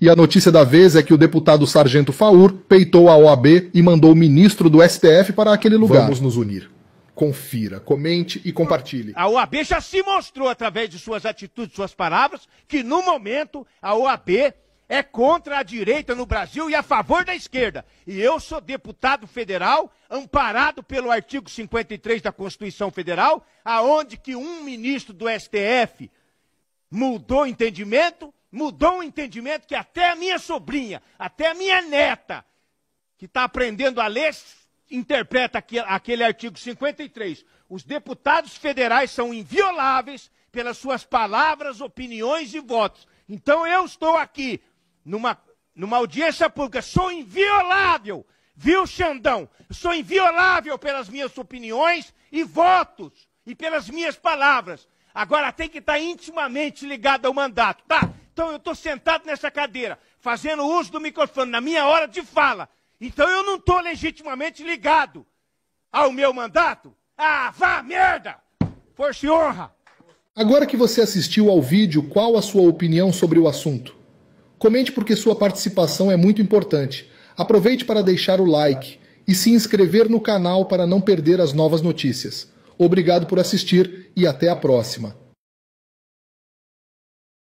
E a notícia da vez é que o deputado Sargento Faur peitou a OAB e mandou o ministro do STF para aquele lugar. Vamos nos unir. Confira, comente e compartilhe. A OAB já se mostrou, através de suas atitudes, suas palavras, que no momento a OAB é contra a direita no Brasil e a favor da esquerda. E eu sou deputado federal, amparado pelo artigo 53 da Constituição Federal, aonde que um ministro do STF mudou o entendimento mudou o entendimento que até a minha sobrinha, até a minha neta, que está aprendendo a ler, interpreta aquele artigo 53. Os deputados federais são invioláveis pelas suas palavras, opiniões e votos. Então eu estou aqui numa, numa audiência pública, sou inviolável, viu, Xandão? Sou inviolável pelas minhas opiniões e votos e pelas minhas palavras. Agora tem que estar tá intimamente ligado ao mandato, tá? Então eu estou sentado nessa cadeira, fazendo uso do microfone na minha hora de fala. Então eu não estou legitimamente ligado ao meu mandato? Ah, vá merda! Força e honra! Agora que você assistiu ao vídeo, qual a sua opinião sobre o assunto? Comente porque sua participação é muito importante. Aproveite para deixar o like e se inscrever no canal para não perder as novas notícias. Obrigado por assistir e até a próxima.